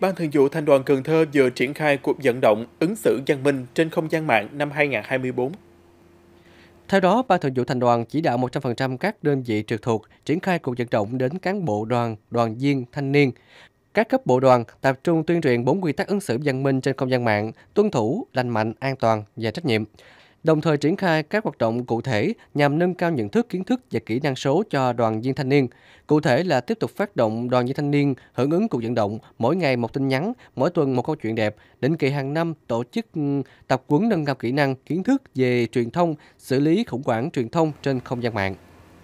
Ban Thường vụ Thành đoàn Cần Thơ vừa triển khai cuộc vận động ứng xử văn minh trên không gian mạng năm 2024. Theo đó, Ban Thường vụ Thành đoàn chỉ đạo 100% các đơn vị trực thuộc triển khai cuộc vận động đến cán bộ đoàn, đoàn viên, thanh niên. Các cấp bộ đoàn tập trung tuyên truyền bốn quy tắc ứng xử văn minh trên không gian mạng, tuân thủ, lành mạnh, an toàn và trách nhiệm đồng thời triển khai các hoạt động cụ thể nhằm nâng cao nhận thức kiến thức và kỹ năng số cho đoàn viên thanh niên. Cụ thể là tiếp tục phát động đoàn viên thanh niên hưởng ứng cuộc vận động mỗi ngày một tin nhắn, mỗi tuần một câu chuyện đẹp, định kỳ hàng năm tổ chức ừ, tập huấn nâng cao kỹ năng kiến thức về truyền thông, xử lý khủng hoảng truyền thông trên không gian mạng.